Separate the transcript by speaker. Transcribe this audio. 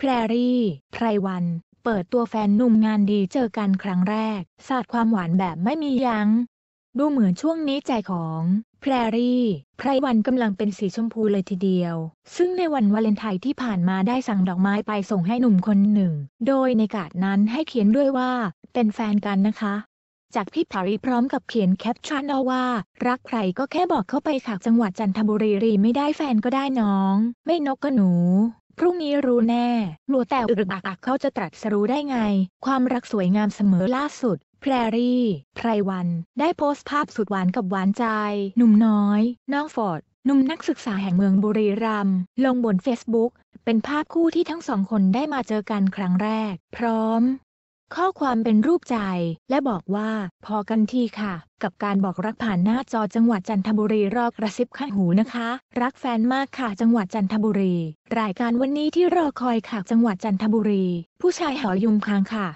Speaker 1: แพรรี่ ไพรวัน เปิดตัวแฟนหนุ่มงานดีเจอกันครั้งแรก สาดความหวานแบบไม่มียัง้ง ดูเหมือนช่วงนี้ใจของ แพรรี่ ไพรวันกำลังเป็นสีชมพูเลยทีเดียว ซึ่งในวันวาเลนไทน์ที่ผ่านมาได้สั่งดอกไม้ไปส่งให้หนุ่มคนหนึ่ง โดยในกาดนั้นให้เขียนด้วยว่า เป็นแฟนกันนะคะ จากพี่แพรี่พร้อมกับเขียนแคปชั่นเอาว่า รักใครก็แค่บอกเข้าไปค่ะจังหวัดจันทบุรีรีไม่ได้แฟนก็ได้น้อง ไม่นกก็หนูพรุ่งนี้รู้แน่ลัวแต่อึกอักเขาจะตรัสรู้ได้ไง ความรักสวยงามเสมอล่าสุดแพรรี่ไพรวัน ได้โพสต์ภาพสุดหวานกับหวานใจ หนุ่มน้อย น้องฟอร์ดหนุ่มนักศึกษาแห่งเมืองบุรีรัมย์ลงบนเฟซบุ๊กเป็นภาพคู่ที่ทั้งสองคนได้มาเจอกันครั้งแรก พร้อมข้อความเป็นรูปใจ และบอกว่า พอกันทีค่ะ กับการบอกรักผ่านหน้าจอจังหวัดจันทบุรีรอกระซิบข้างหูนะคะ รักแฟนมากค่ะจังหวัดจันทบุรีรายการวันนี้ที่รอคอยค่ะ จังหวัดจันทบุรี ผู้ชายหอยุมคางค่ะ